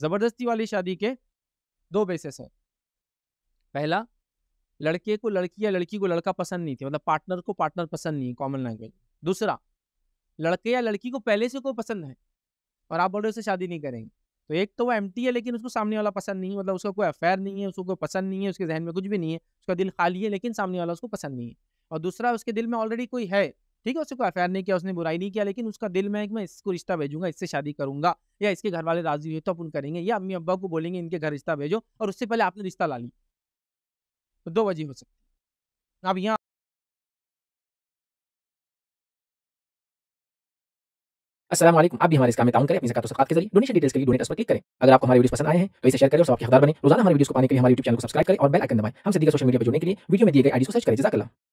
ज़बरदस्ती वाली शादी के दो बेसिस हैं पहला लड़के को लड़की या लड़की को लड़का पसंद नहीं थी मतलब पार्टनर को पार्टनर पसंद नहीं कॉमन लैंग्वेज दूसरा लड़के या लड़की को पहले से कोई पसंद है और आप बोल रहे उससे शादी नहीं करेंगे तो एक तो वो एम है लेकिन उसको सामने वाला पसंद नहीं है मतलब उसका कोई अफेयर नहीं है उसको कोई पसंद नहीं है उसके जहन में कुछ भी नहीं है उसका दिल खाली है लेकिन सामने वाला उसको पसंद नहीं है और दूसरा उसके दिल में ऑलरेडी कोई है ठीक है उसे कोई अफेयर नहीं किया उसने बुराई नहीं किया लेकिन उसका दिल में है कि मैं इसको रिश्ता भेजूंगा इससे शादी करूंगा या इसके घर वाले राजी हुए तो अपन करेंगे या अम्मी अब्बा को बोलेंगे इनके घर रिश्ता भेजो और उससे पहले आपने रिश्ता ला ली तो दो वजह हो सकती अब यहाँ असलम आप भी हमारे इस काम में ताउन करें अपनी जकात के जरिए डोनेशन डिटेल्स के लिए डोनेट पर क्लिक करें अगर आपको हमारी वीडियो पसंद आए हैं तो इसे शेयर करें और सबके हदार बने रोजाना हमारे वीडियो को पाने के लिए हमारे यूट्यूब चैनल को सब्सक्राइब करें और बेल आइकन दबाएं हम सीधे सोशल मीडिया पर जुड़ने के लिए वीडियो में दिए गए आईडी को सर्च करें जजाकला